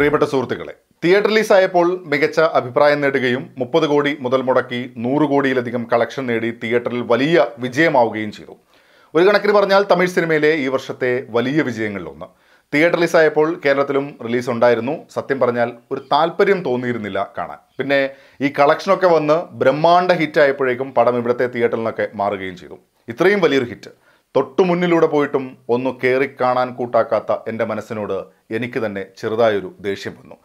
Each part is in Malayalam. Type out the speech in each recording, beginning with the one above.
പ്രിയപ്പെട്ട സുഹൃത്തുക്കളെ തിയേറ്റർ റിലീസായപ്പോൾ മികച്ച അഭിപ്രായം നേടുകയും മുപ്പത് കോടി മുതൽ മുടക്കി നൂറ് കോടിയിലധികം കളക്ഷൻ നേടി തിയേറ്ററിൽ വലിയ വിജയമാവുകയും ചെയ്തു ഒരു കണക്കിന് പറഞ്ഞാൽ തമിഴ് സിനിമയിലെ ഈ വർഷത്തെ വലിയ വിജയങ്ങളിലൊന്ന് തിയേറ്റർ റിലീസായപ്പോൾ കേരളത്തിലും റിലീസ് ഉണ്ടായിരുന്നു സത്യം പറഞ്ഞാൽ ഒരു താല്പര്യം തോന്നിയിരുന്നില്ല കാണാൻ പിന്നെ ഈ കളക്ഷനൊക്കെ വന്ന് ബ്രഹ്മാണ്ഡ ഹിറ്റായപ്പോഴേക്കും പടം ഇവിടുത്തെ തിയേറ്ററിൽ നിന്നൊക്കെ മാറുകയും ചെയ്തു ഇത്രയും വലിയൊരു ഹിറ്റ് തൊട്ടു മുന്നിലൂടെ പോയിട്ടും ഒന്ന് കയറി കാണാൻ കൂട്ടാക്കാത്ത എൻ്റെ മനസ്സിനോട് എനിക്ക് തന്നെ ചെറുതായൊരു ദേഷ്യം വന്നു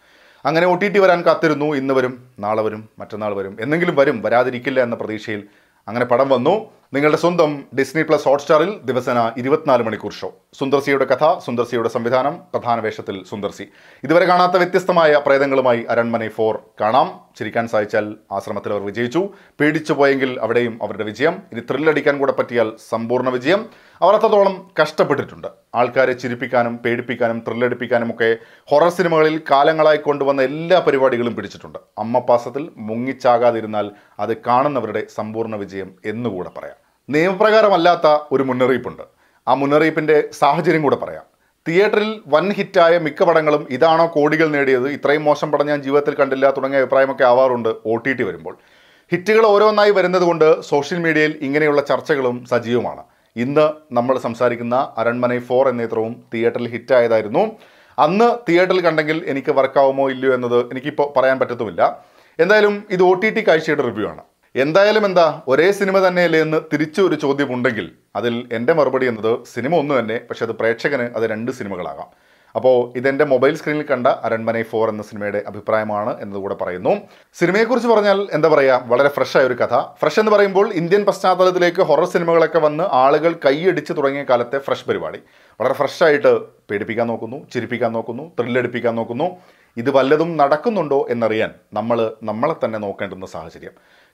അങ്ങനെ ഒ ടി ടി വരാൻ കാത്തിരുന്നു ഇന്ന് വരും നാളെ വരും മറ്റന്നാൾ വരും എന്നെങ്കിലും വരും വരാതിരിക്കില്ല എന്ന പ്രതീക്ഷയിൽ അങ്ങനെ പടം വന്നു നിങ്ങളുടെ സ്വന്തം ഡിസ്നി പ്ലസ് ഹോട്ട്സ്റ്റാറിൽ ദിവസേന ഇരുപത്തിനാല് മണിക്കൂർ ഷോ സുന്ദർസിയുടെ കഥ സുന്ദർസിയുടെ സംവിധാനം പ്രധാന വേഷത്തിൽ സുന്ദർസി ഇതുവരെ കാണാത്ത വ്യത്യസ്തമായ പ്രേതങ്ങളുമായി അരൺമനെ ഫോർ കാണാം ചിരിക്കാൻ സാധിച്ചാൽ ആശ്രമത്തിൽ അവർ വിജയിച്ചു പേടിച്ചു പോയെങ്കിൽ അവിടെയും അവരുടെ വിജയം ഇനി ത്രില്ലടിക്കാൻ കൂടെ പറ്റിയാൽ സമ്പൂർണ്ണ വിജയം അവർ അത്രത്തോളം കഷ്ടപ്പെട്ടിട്ടുണ്ട് ആൾക്കാരെ ചിരിപ്പിക്കാനും പേടിപ്പിക്കാനും ത്രില്ലടിപ്പിക്കാനും ഒക്കെ ഹൊറർ സിനിമകളിൽ കാലങ്ങളായി കൊണ്ടുവന്ന എല്ലാ പരിപാടികളും പിടിച്ചിട്ടുണ്ട് അമ്മ പാസത്തിൽ മുങ്ങിച്ചാകാതിരുന്നാൽ അത് കാണുന്നവരുടെ സമ്പൂർണ്ണ വിജയം എന്നുകൂടെ പറയാം നിയമപ്രകാരമല്ലാത്ത ഒരു മുന്നറിയിപ്പുണ്ട് ആ മുന്നറിയിപ്പിൻ്റെ സാഹചര്യം കൂടെ പറയാം തിയേറ്ററിൽ വൻ ഹിറ്റായ മിക്ക പടങ്ങളും ഇതാണോ കോടികൾ നേടിയത് ഇത്രയും മോശം പടം ഞാൻ ജീവിതത്തിൽ കണ്ടില്ല തുടങ്ങിയ അഭിപ്രായമൊക്കെ ആവാറുണ്ട് ഒ ടി ടി വരുമ്പോൾ ഹിറ്റുകൾ ഓരോന്നായി വരുന്നതുകൊണ്ട് സോഷ്യൽ മീഡിയയിൽ ഇങ്ങനെയുള്ള ചർച്ചകളും സജീവമാണ് ഇന്ന് നമ്മൾ സംസാരിക്കുന്ന അരൺമനൈ ഫോർ എന്ന ചിത്രവും തിയേറ്ററിൽ ഹിറ്റായതായിരുന്നു അന്ന് തിയേറ്ററിൽ കണ്ടെങ്കിൽ എനിക്ക് വർക്കാവുമോ ഇല്ലയോ എന്നത് എനിക്കിപ്പോൾ പറയാൻ പറ്റത്തുമില്ല എന്തായാലും ഇത് ഒ ടി ടി കാഴ്ചയുടെ റിവ്യൂ ആണ് എന്തായാലും എന്താ ഒരേ സിനിമ തന്നെയല്ലേ എന്ന് തിരിച്ചു ഒരു ചോദ്യം ഉണ്ടെങ്കിൽ അതിൽ എൻ്റെ മറുപടി എന്നത് സിനിമ ഒന്ന് തന്നെ പക്ഷേ അത് പ്രേക്ഷകന് അത് രണ്ട് സിനിമകളാകാം അപ്പോൾ ഇതെൻ്റെ മൊബൈൽ സ്ക്രീനിൽ കണ്ട അരൺമനൈ ഫോർ എന്ന സിനിമയുടെ അഭിപ്രായമാണ് എന്നതുകൂടെ പറയുന്നു സിനിമയെക്കുറിച്ച് പറഞ്ഞാൽ എന്താ പറയുക വളരെ ഫ്രഷ് ആയ ഒരു കഥ ഫ്രഷ് എന്ന് പറയുമ്പോൾ ഇന്ത്യൻ പശ്ചാത്തലത്തിലേക്ക് ഹൊറർ സിനിമകളൊക്കെ വന്ന് ആളുകൾ കൈയടിച്ച് തുടങ്ങിയ കാലത്തെ ഫ്രഷ് പരിപാടി വളരെ ഫ്രഷായിട്ട് പേടിപ്പിക്കാൻ നോക്കുന്നു ചിരിപ്പിക്കാൻ നോക്കുന്നു ത്രില്ലടിപ്പിക്കാൻ നോക്കുന്നു ഇത് വല്ലതും നടക്കുന്നുണ്ടോ എന്നറിയാൻ നമ്മൾ നമ്മളെ തന്നെ നോക്കേണ്ടുന്ന സാഹചര്യം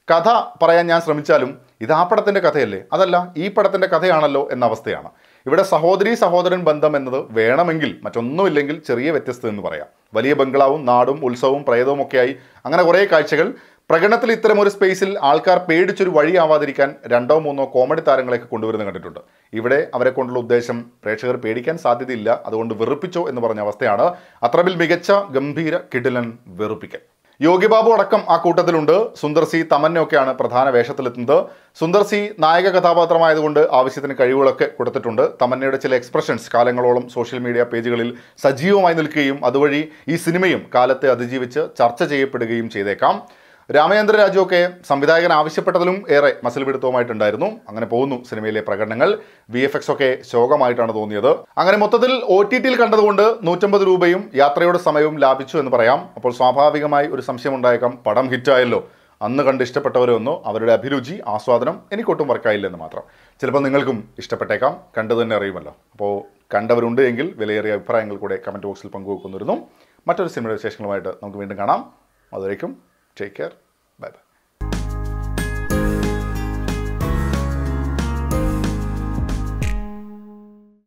കഥ പറയാൻ ഞാൻ ശ്രമിച്ചാലും ഇത് ആ പടത്തിൻ്റെ കഥയല്ലേ അതല്ല ഈ പടത്തിൻ്റെ കഥയാണല്ലോ എന്ന അവസ്ഥയാണ് ഇവിടെ സഹോദരി സഹോദരൻ ബന്ധം എന്നത് വേണമെങ്കിൽ മറ്റൊന്നുമില്ലെങ്കിൽ ചെറിയ വ്യത്യസ്തത എന്ന് പറയാം വലിയ ബംഗ്ലാവും നാടും ഉത്സവവും പ്രേതവും ഒക്കെയായി അങ്ങനെ കുറേ കാഴ്ചകൾ പ്രകടനത്തിൽ ഇത്തരം ഒരു സ്പേസിൽ ആൾക്കാർ പേടിച്ചൊരു വഴിയാവാതിരിക്കാൻ രണ്ടോ മൂന്നോ കോമഡി താരങ്ങളെയൊക്കെ കൊണ്ടുവരുന്ന കണ്ടിട്ടുണ്ട് ഇവിടെ അവരെ കൊണ്ടുള്ള ഉദ്ദേശം പ്രേക്ഷകർ പേടിക്കാൻ സാധ്യതയില്ല അതുകൊണ്ട് വെറുപ്പിച്ചോ എന്ന് പറഞ്ഞ അവസ്ഥയാണ് അത്രമിൽ മികച്ച ഗംഭീര കിടിലൻ വെറുപ്പിക്കൽ യോഗിബാബു അടക്കം ആ കൂട്ടത്തിലുണ്ട് സുന്ദർ സി തമന്നയൊക്കെയാണ് പ്രധാന വേഷത്തിലെത്തുന്നത് സുന്ദർ സി നായക കഥാപാത്രമായതുകൊണ്ട് ആവശ്യത്തിന് കഴിവുകളൊക്കെ കൊടുത്തിട്ടുണ്ട് തമന്നയുടെ ചില എക്സ്പ്രഷൻസ് കാലങ്ങളോളം സോഷ്യൽ മീഡിയ പേജുകളിൽ സജീവമായി നിൽക്കുകയും അതുവഴി ഈ സിനിമയും കാലത്തെ അതിജീവിച്ച് ചർച്ച ചെയ്യപ്പെടുകയും ചെയ്തേക്കാം രാമചന്ദ്ര രാജുവൊക്കെ സംവിധായകൻ ആവശ്യപ്പെട്ടതിലും ഏറെ മസിൽ പിടുത്തവുമായിട്ടുണ്ടായിരുന്നു അങ്ങനെ പോകുന്നു സിനിമയിലെ പ്രകടനങ്ങൾ വി എഫ് എക്സ് ഒക്കെ ശോകമായിട്ടാണ് തോന്നിയത് അങ്ങനെ മൊത്തത്തിൽ ഒ ടി ടിയിൽ കണ്ടതുകൊണ്ട് നൂറ്റമ്പത് രൂപയും യാത്രയുടെ സമയവും ലാഭിച്ചു എന്ന് പറയാം അപ്പോൾ സ്വാഭാവികമായി ഒരു സംശയം ഉണ്ടായേക്കാം പടം ഹിറ്റായല്ലോ അന്ന് കണ്ട് ഇഷ്ടപ്പെട്ടവരൊന്നോ അവരുടെ അഭിരുചി ആസ്വാദനം എനിക്കൊട്ടും വർക്കായില്ലെന്ന് മാത്രം ചിലപ്പോൾ നിങ്ങൾക്കും ഇഷ്ടപ്പെട്ടേക്കാം കണ്ടു തന്നെ അറിയുമല്ലോ അപ്പോൾ കണ്ടവരുണ്ട് എങ്കിൽ വിലയേറിയ അഭിപ്രായങ്ങൾ കൂടെ കമൻറ്റ് ബോക്സിൽ പങ്കുവെക്കുന്നിരുന്നു മറ്റൊരു സിനിമയുടെ വിശേഷങ്ങളുമായിട്ട് നമുക്ക് വീണ്ടും കാണാം അതുവരേക്കും Take care. Bye bye.